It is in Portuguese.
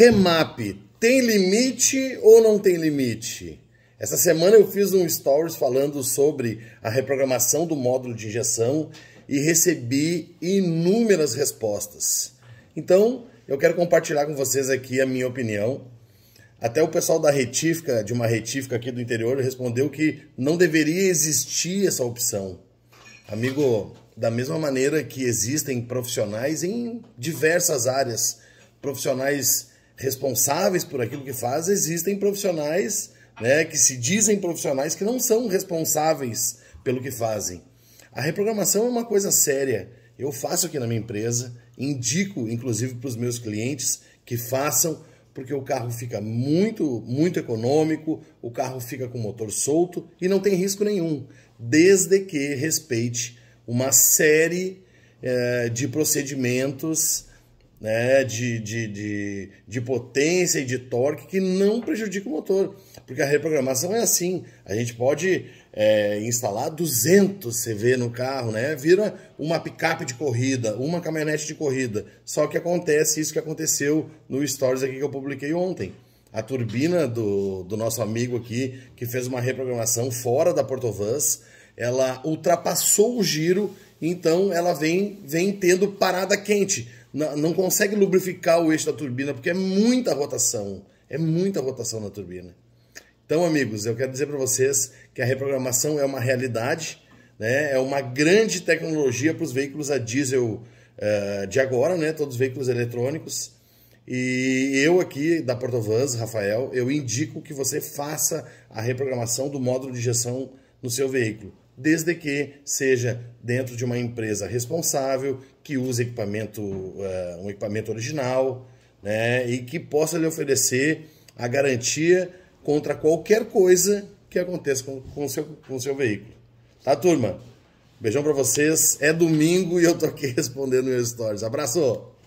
Remap, tem limite ou não tem limite? Essa semana eu fiz um stories falando sobre a reprogramação do módulo de injeção e recebi inúmeras respostas. Então, eu quero compartilhar com vocês aqui a minha opinião. Até o pessoal da retífica, de uma retífica aqui do interior, respondeu que não deveria existir essa opção. Amigo, da mesma maneira que existem profissionais em diversas áreas, profissionais responsáveis por aquilo que fazem, existem profissionais né, que se dizem profissionais que não são responsáveis pelo que fazem. A reprogramação é uma coisa séria. Eu faço aqui na minha empresa, indico inclusive para os meus clientes que façam, porque o carro fica muito, muito econômico, o carro fica com o motor solto e não tem risco nenhum, desde que respeite uma série eh, de procedimentos né, de, de, de, de potência e de torque que não prejudica o motor. Porque a reprogramação é assim, a gente pode é, instalar 200 CV no carro, né? Vira uma picape de corrida, uma caminhonete de corrida. Só que acontece isso que aconteceu no Stories aqui que eu publiquei ontem. A turbina do, do nosso amigo aqui, que fez uma reprogramação fora da Portovans, ela ultrapassou o giro, então ela vem, vem tendo parada quente não consegue lubrificar o eixo da turbina, porque é muita rotação. É muita rotação na turbina. Então, amigos, eu quero dizer para vocês que a reprogramação é uma realidade, né? é uma grande tecnologia para os veículos a diesel uh, de agora, né? todos os veículos eletrônicos. E eu aqui, da Portovans, Rafael, eu indico que você faça a reprogramação do módulo de injeção no seu veículo desde que seja dentro de uma empresa responsável, que use equipamento, uh, um equipamento original, né, e que possa lhe oferecer a garantia contra qualquer coisa que aconteça com o com seu, com seu veículo. Tá, turma? Beijão para vocês. É domingo e eu tô aqui respondendo meus stories. Abraço!